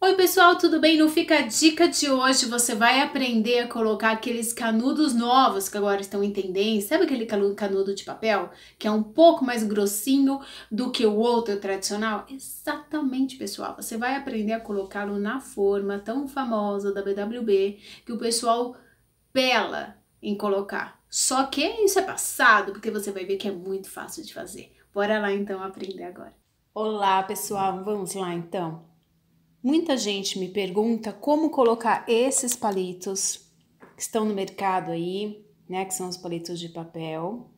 Oi pessoal, tudo bem? No Fica a Dica de hoje você vai aprender a colocar aqueles canudos novos que agora estão em tendência. Sabe aquele canudo de papel que é um pouco mais grossinho do que o outro tradicional? Exatamente, pessoal. Você vai aprender a colocá-lo na forma tão famosa da BWB que o pessoal pela em colocar. Só que isso é passado, porque você vai ver que é muito fácil de fazer. Bora lá então aprender agora. Olá, pessoal. Vamos lá então. Muita gente me pergunta como colocar esses palitos que estão no mercado aí, né? Que são os palitos de papel.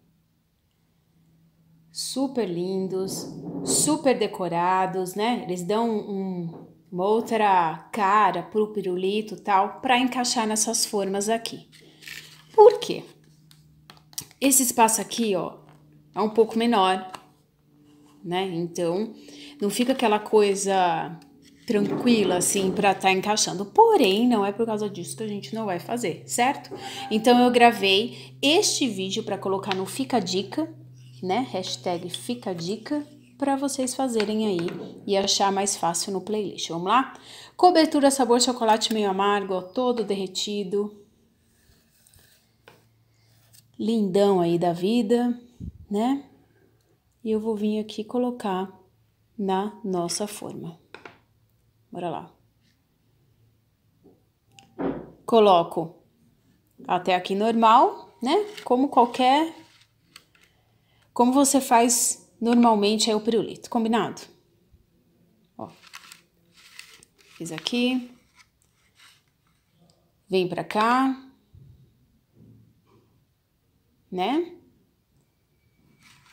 Super lindos, super decorados, né? Eles dão um, uma outra cara pro pirulito e tal, para encaixar nessas formas aqui. Por quê? Esse espaço aqui, ó, é um pouco menor, né? Então, não fica aquela coisa tranquila, assim, para estar tá encaixando. Porém, não é por causa disso que a gente não vai fazer, certo? Então, eu gravei este vídeo para colocar no Fica Dica, né? Hashtag Fica Dica, para vocês fazerem aí e achar mais fácil no playlist. Vamos lá? Cobertura sabor chocolate meio amargo, ó, todo derretido. Lindão aí da vida, né? E eu vou vir aqui colocar na nossa forma. Bora lá. Coloco até aqui normal, né? Como qualquer. Como você faz normalmente aí o pirulito, combinado? Ó. Fiz aqui. Vem pra cá. Né?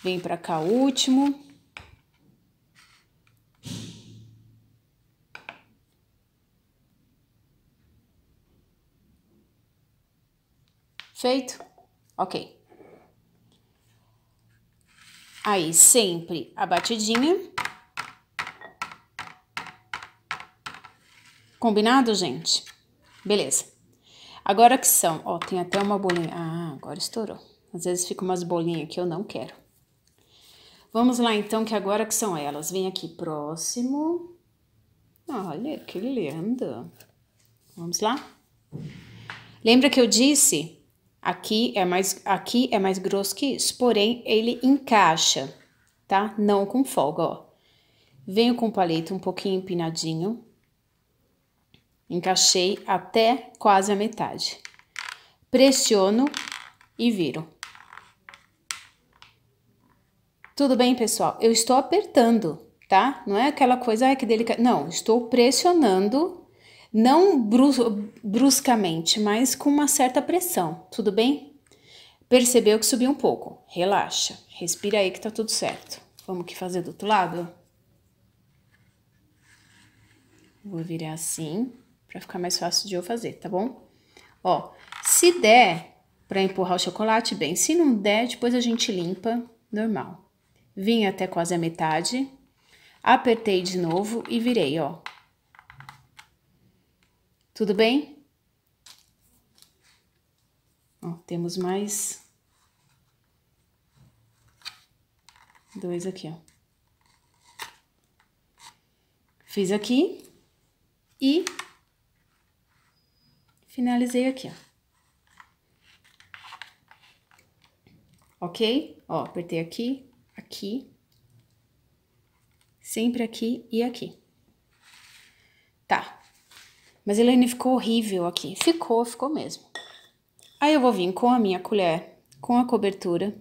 Vem pra cá o último. Feito? Ok. Aí, sempre a batidinha. Combinado, gente? Beleza. Agora que são, ó, tem até uma bolinha. Ah, agora estourou. Às vezes fica umas bolinhas que eu não quero. Vamos lá, então, que agora que são elas. Vem aqui próximo. Olha, que lindo. Vamos lá? Lembra que eu disse Aqui é mais aqui é mais grosso que isso, porém ele encaixa, tá? Não com folga, ó. Venho com o palito um pouquinho empinadinho. Encaixei até quase a metade. Pressiono e viro. Tudo bem, pessoal? Eu estou apertando, tá? Não é aquela coisa, ai, que delicado. Não, estou pressionando não brus bruscamente, mas com uma certa pressão, tudo bem? Percebeu que subiu um pouco, relaxa, respira aí que tá tudo certo. Vamos que fazer do outro lado? Vou virar assim, para ficar mais fácil de eu fazer, tá bom? Ó, se der para empurrar o chocolate, bem, se não der, depois a gente limpa, normal. Vim até quase a metade, apertei de novo e virei, ó, tudo bem? Ó, temos mais dois aqui, ó. Fiz aqui e finalizei aqui, ó. Ok? Ó, apertei aqui, aqui, sempre aqui e aqui. Mas ainda ficou horrível aqui. Ficou, ficou mesmo. Aí eu vou vir com a minha colher, com a cobertura,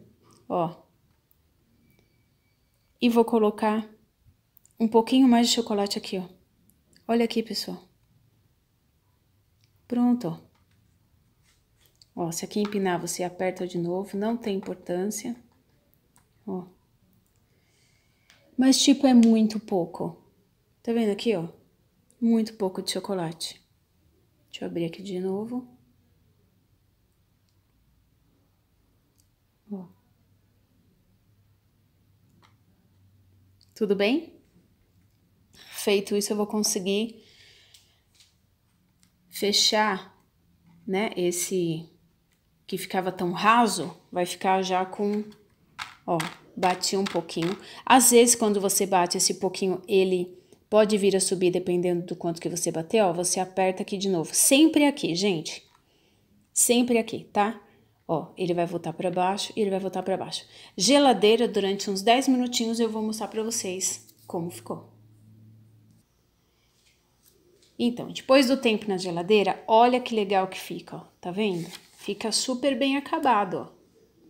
ó. E vou colocar um pouquinho mais de chocolate aqui, ó. Olha aqui, pessoal. Pronto, ó. Ó, se aqui empinar, você aperta de novo, não tem importância. Ó. Mas, tipo, é muito pouco. Tá vendo aqui, ó? muito pouco de chocolate. Deixa eu abrir aqui de novo. Ó. Tudo bem? Feito isso, eu vou conseguir fechar, né, esse que ficava tão raso, vai ficar já com, ó, bati um pouquinho. Às vezes, quando você bate esse pouquinho, ele Pode vir a subir dependendo do quanto que você bater, ó, você aperta aqui de novo, sempre aqui, gente. Sempre aqui, tá? Ó, ele vai voltar para baixo e ele vai voltar para baixo. Geladeira durante uns 10 minutinhos eu vou mostrar para vocês como ficou. Então, depois do tempo na geladeira, olha que legal que fica, ó. Tá vendo? Fica super bem acabado, ó.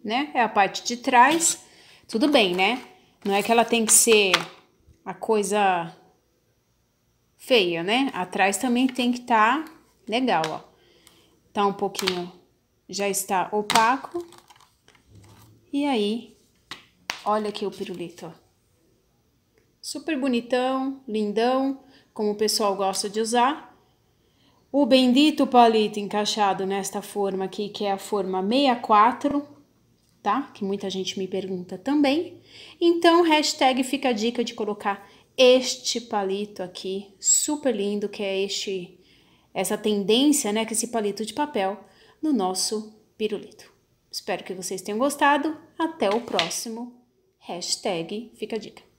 Né? É a parte de trás. Tudo bem, né? Não é que ela tem que ser a coisa feia, né? Atrás também tem que estar tá legal, ó. Tá um pouquinho, já está opaco. E aí, olha aqui o pirulito, ó. Super bonitão, lindão, como o pessoal gosta de usar. O bendito palito encaixado nesta forma aqui, que é a forma 64, tá? Que muita gente me pergunta também. Então, hashtag fica a dica de colocar este palito aqui, super lindo, que é este essa tendência, né, que é esse palito de papel no nosso pirulito. Espero que vocês tenham gostado. Até o próximo. Hashtag fica a dica.